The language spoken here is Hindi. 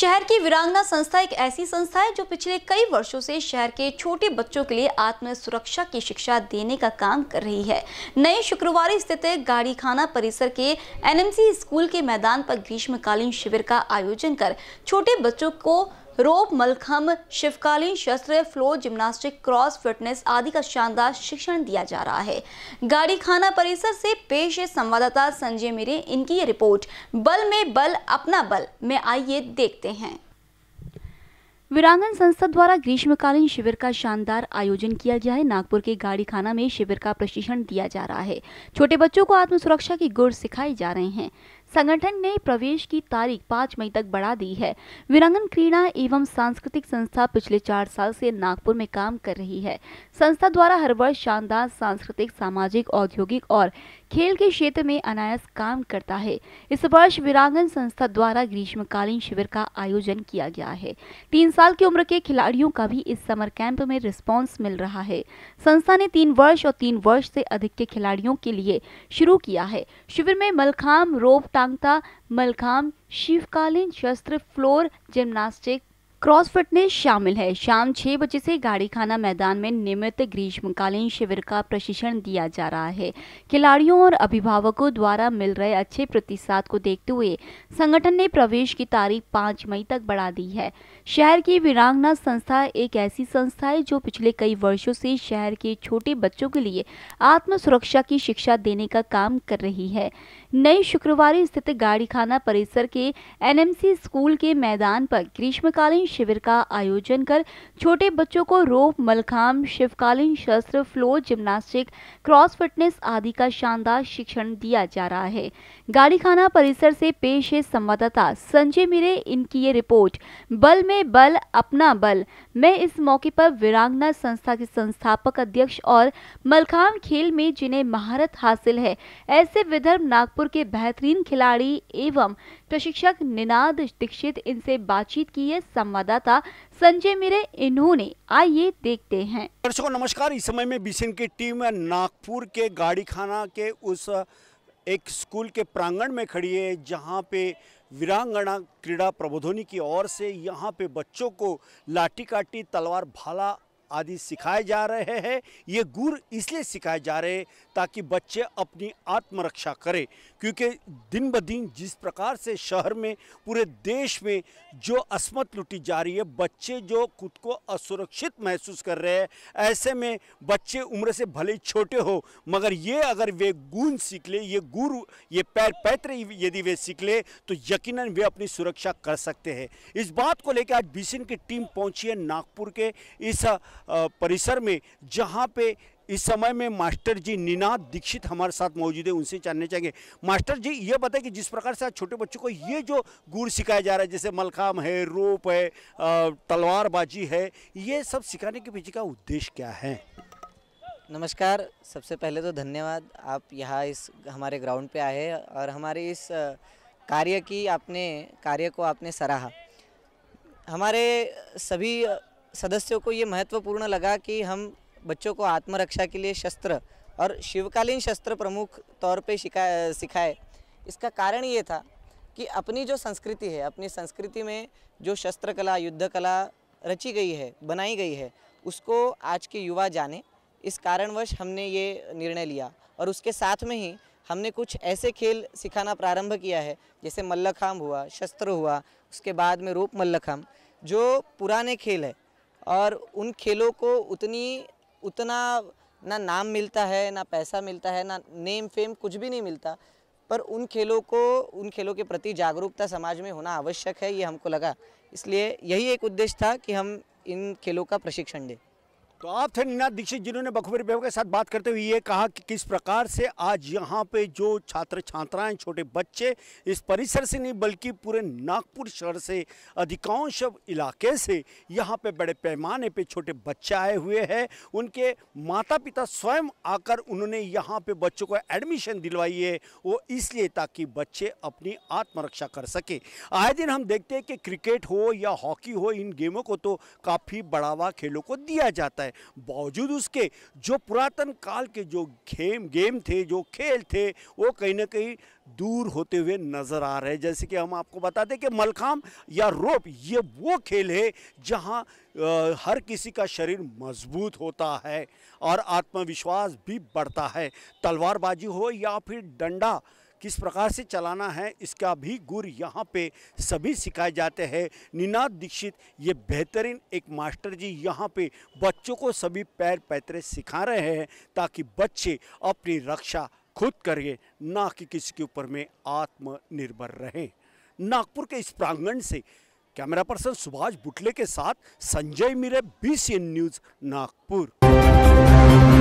शहर की वीरांगना संस्था एक ऐसी संस्था है जो पिछले कई वर्षों से शहर के छोटे बच्चों के लिए आत्म सुरक्षा की शिक्षा देने का काम कर रही है नए शुक्रवार स्थित गाड़ीखाना परिसर के एनएमसी स्कूल के मैदान पर ग्रीष्मकालीन शिविर का आयोजन कर छोटे बच्चों को रोप मलखम शिवकालीन शस्त्र फ्लो जिम्नास्टिक क्रॉस फिटनेस आदि का शानदार शिक्षण दिया जा रहा है गाड़ी खाना परिसर से पेश संवाददाता संजय मिरे इनकी ये रिपोर्ट बल में बल अपना बल में आइए देखते हैं वीरांगन संस्था द्वारा ग्रीष्मकालीन शिविर का शानदार आयोजन किया गया है नागपुर के गाड़ी खाना में शिविर का प्रशिक्षण दिया जा रहा है छोटे बच्चों को आत्म सुरक्षा के गुर सिखाए जा रहे हैं संगठन ने प्रवेश की तारीख पाँच मई तक बढ़ा दी है वीरांगन क्रीड़ा एवं सांस्कृतिक संस्था पिछले चार साल से नागपुर में काम कर रही है संस्था द्वारा हर वर्ष शानदार सांस्कृतिक सामाजिक औद्योगिक और खेल के क्षेत्र में अनायास काम करता है इस वर्ष वीरांगन संस्था द्वारा ग्रीष्मकालीन शिविर का आयोजन किया गया है तीन साल की उम्र के खिलाड़ियों का भी इस समर कैंप में रिस्पॉन्स मिल रहा है संस्था ने तीन वर्ष और तीन वर्ष से अधिक के खिलाड़ियों के लिए शुरू किया है शिविर में मलखाम रोप टांगता मलखाम शिवकालीन शस्त्र फ्लोर जिम्नास्टिक क्रॉस फिटनेस शामिल है शाम छह बजे से गाड़ीखाना मैदान में नियमित ग्रीष्मकालीन शिविर का प्रशिक्षण दिया जा रहा है खिलाड़ियों और अभिभावकों द्वारा मिल रहे अच्छे प्रतिसाद को देखते हुए संगठन ने प्रवेश की तारीख पाँच मई तक बढ़ा दी है शहर की वीरांगना संस्था एक ऐसी संस्था है जो पिछले कई वर्षो से शहर के छोटे बच्चों के लिए आत्म सुरक्षा की शिक्षा देने का काम कर रही है नई शुक्रवार स्थित गाड़ी परिसर के एन स्कूल के मैदान पर ग्रीष्मकालीन शिविर का आयोजन कर छोटे बच्चों को रोप मलखाम शिवकालीन शस्त्र फ्लो जिम्नास्टिक क्रॉस फिटनेस आदि का शानदार शिक्षण दिया जा रहा है गाड़ीखाना परिसर से पेश है संवाददाता संजय मिरे इनकी ये रिपोर्ट बल में बल अपना बल मैं इस मौके पर वीरांगना संस्था के संस्थापक अध्यक्ष और मलखाम खेल में जिन्हें महारत हासिल है ऐसे विदर्भ नागपुर के बेहतरीन खिलाड़ी एवं प्रशिक्षक निनाद दीक्षित इनसे बातचीत की है संवाददाता संजय मिरे इन्होंने आइए देखते हैं दर्शकों नमस्कार इस समय में बीसीएन की टीम नागपुर के गाड़ी खाना के उस एक स्कूल के प्रांगण में खड़ी है जहाँ पे वीरांगना क्रीड़ा प्रबोधनी की ओर से यहाँ पे बच्चों को लाठी काटी तलवार भाला आदि सिखाए जा रहे हैं ये गुर इसलिए सिखाए जा रहे हैं ताकि बच्चे अपनी आत्मरक्षा करें क्योंकि दिन ब दिन जिस प्रकार से शहर में पूरे देश में जो असमत लुटी जा रही है बच्चे जो खुद को असुरक्षित महसूस कर रहे हैं ऐसे में बच्चे उम्र से भले छोटे हो मगर ये अगर वे गुण सीख ले ये गुर ये पैर पैतरे यदि वे सीख ले तो यकीन वे अपनी सुरक्षा कर सकते हैं इस बात को लेकर आज बीसिन की टीम पहुंची है नागपुर के इस परिसर में जहाँ पे इस समय में मास्टर जी निनाद दीक्षित हमारे साथ मौजूद है उनसे जानने चाहेंगे मास्टर जी ये बताएं कि जिस प्रकार से आज छोटे बच्चों को ये जो गुड़ सिखाया जा रहा है जैसे मलखाम है रोप है तलवारबाजी है ये सब सिखाने के पीछे का उद्देश्य क्या है नमस्कार सबसे पहले तो धन्यवाद आप यहाँ इस हमारे ग्राउंड पे आए हैं और हमारे इस कार्य की आपने कार्य को आपने सराहा हमारे सभी सदस्यों को ये महत्वपूर्ण लगा कि हम बच्चों को आत्मरक्षा के लिए शस्त्र और शिवकालीन शस्त्र प्रमुख तौर पे सिखाए सिखाए इसका कारण ये था कि अपनी जो संस्कृति है अपनी संस्कृति में जो शस्त्र कला युद्ध कला रची गई है बनाई गई है उसको आज के युवा जाने इस कारणवश हमने ये निर्णय लिया और उसके साथ में ही हमने कुछ ऐसे खेल सिखाना प्रारंभ किया है जैसे मल्लखाम हुआ शस्त्र हुआ उसके बाद में रूप मल्लखाम जो पुराने खेल है और उन खेलों को उतनी उतना ना नाम मिलता है ना पैसा मिलता है ना नेम फेम कुछ भी नहीं मिलता पर उन खेलों को उन खेलों के प्रति जागरूकता समाज में होना आवश्यक है ये हमको लगा इसलिए यही एक उद्देश्य था कि हम इन खेलों का प्रशिक्षण दें तो आप थे निनाथ दीक्षित जिन्होंने बखबरी बेबा के साथ बात करते हुए ये कहा कि किस प्रकार से आज यहाँ पे जो छात्र छात्राएं छोटे बच्चे इस परिसर से नहीं बल्कि पूरे नागपुर शहर से अधिकांश इलाके से यहाँ पे बड़े पैमाने पे छोटे बच्चे आए हुए हैं उनके माता पिता स्वयं आकर उन्होंने यहाँ पे बच्चों को एडमिशन दिलवाई है वो इसलिए ताकि बच्चे अपनी आत्मरक्षा कर सके आए दिन हम देखते हैं कि क्रिकेट हो या हॉकी हो इन गेमों को तो काफ़ी बढ़ावा खेलों को दिया जाता है है बावजूद उसके जो पुरातन काल के जो गेम गेम थे जो खेल थे वो कहीं ना कहीं दूर होते हुए नज़र आ रहे हैं जैसे कि हम आपको बताते कि मलखाम या रोप ये वो खेल है जहाँ हर किसी का शरीर मजबूत होता है और आत्मविश्वास भी बढ़ता है तलवारबाजी हो या फिर डंडा किस प्रकार से चलाना है इसका भी गुर यहाँ पे सभी सिखाए जाते हैं निनाद दीक्षित ये बेहतरीन एक मास्टर जी यहाँ पे बच्चों को सभी पैर पैतरे सिखा रहे हैं ताकि बच्चे अपनी रक्षा खुद करें ना कि किसी के ऊपर में आत्मनिर्भर रहें नागपुर के इस प्रांगण से कैमरा पर्सन सुभाष बुटले के साथ संजय मीरे बी न्यूज़ नागपुर